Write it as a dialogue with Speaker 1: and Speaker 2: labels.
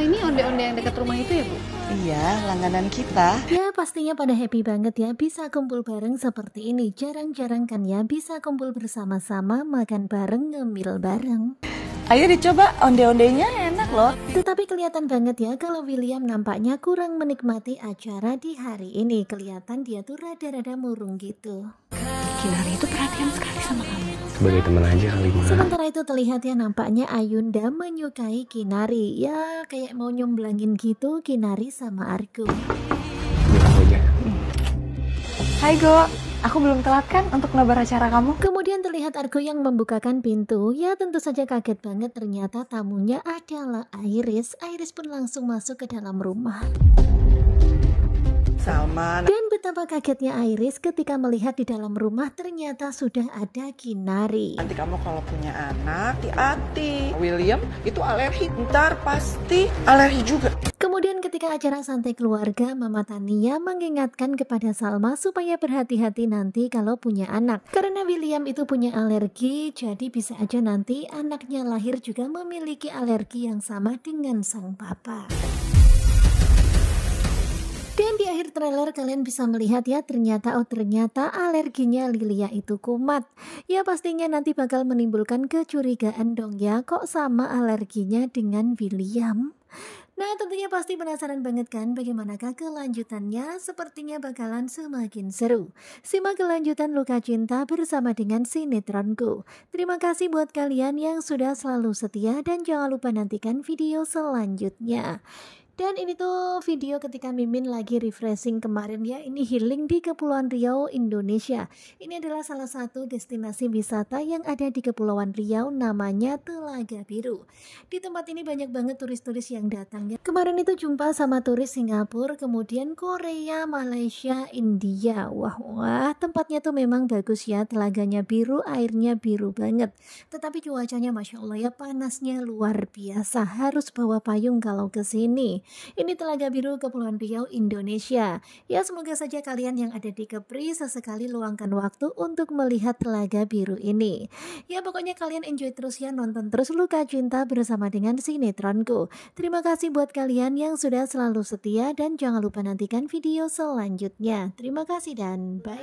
Speaker 1: Oh, ini onde-onde yang dekat rumah itu ya Bu? Iya, langganan kita. Ya, pastinya pada happy banget ya bisa kumpul bareng seperti ini. Jarang-jarang kan ya bisa kumpul bersama-sama, makan bareng, ngemil bareng. Ayo dicoba onde-ondenya enak loh. Tetapi kelihatan banget ya kalau William nampaknya kurang menikmati acara di hari ini. Kelihatan dia tuh rada-rada murung gitu. Kinari itu perhatian sekali sama kamu. Sebagai teman aja kali mah. Sementara itu terlihatnya nampaknya Ayunda menyukai Kinari. Ya kayak mau nyumbelangin gitu Kinari sama Argo. Hai Go, Aku belum telat kan untuk nobar acara kamu? Kemudian terlihat Argo yang membukakan pintu. Ya tentu saja kaget banget ternyata tamunya adalah Iris. Iris pun langsung masuk ke dalam rumah. Salman. Dan Betapa kagetnya Iris ketika melihat di dalam rumah ternyata sudah ada Kinari. Nanti kamu kalau punya anak, hati-hati. William itu alergi, ntar pasti alergi juga. Kemudian ketika acara santai keluarga, Mama Tania mengingatkan kepada Salma supaya berhati-hati nanti kalau punya anak. Karena William itu punya alergi, jadi bisa aja nanti anaknya lahir juga memiliki alergi yang sama dengan sang papa akhir trailer kalian bisa melihat ya ternyata oh ternyata alerginya Lilia itu kumat. Ya pastinya nanti bakal menimbulkan kecurigaan dong ya kok sama alerginya dengan William. Nah tentunya pasti penasaran banget kan bagaimanakah kelanjutannya sepertinya bakalan semakin seru. Simak kelanjutan Luka Cinta bersama dengan Sinetronku. Terima kasih buat kalian yang sudah selalu setia dan jangan lupa nantikan video selanjutnya. Dan ini tuh video ketika Mimin lagi refreshing kemarin ya. Ini healing di Kepulauan Riau, Indonesia. Ini adalah salah satu destinasi wisata yang ada di Kepulauan Riau namanya Telaga Biru. Di tempat ini banyak banget turis-turis yang datang ya. Kemarin itu jumpa sama turis Singapura, kemudian Korea, Malaysia, India. Wah, wah, tempatnya tuh memang bagus ya. Telaganya biru, airnya biru banget. Tetapi cuacanya Masya Allah ya panasnya luar biasa. Harus bawa payung kalau ke sini. Ini Telaga Biru Kepulauan Riau, Indonesia. Ya, semoga saja kalian yang ada di Kepri sesekali luangkan waktu untuk melihat Telaga Biru ini. Ya, pokoknya kalian enjoy terus ya, nonton terus Luka Cinta bersama dengan Sinetronku. Terima kasih buat kalian yang sudah selalu setia dan jangan lupa nantikan video selanjutnya. Terima kasih dan bye.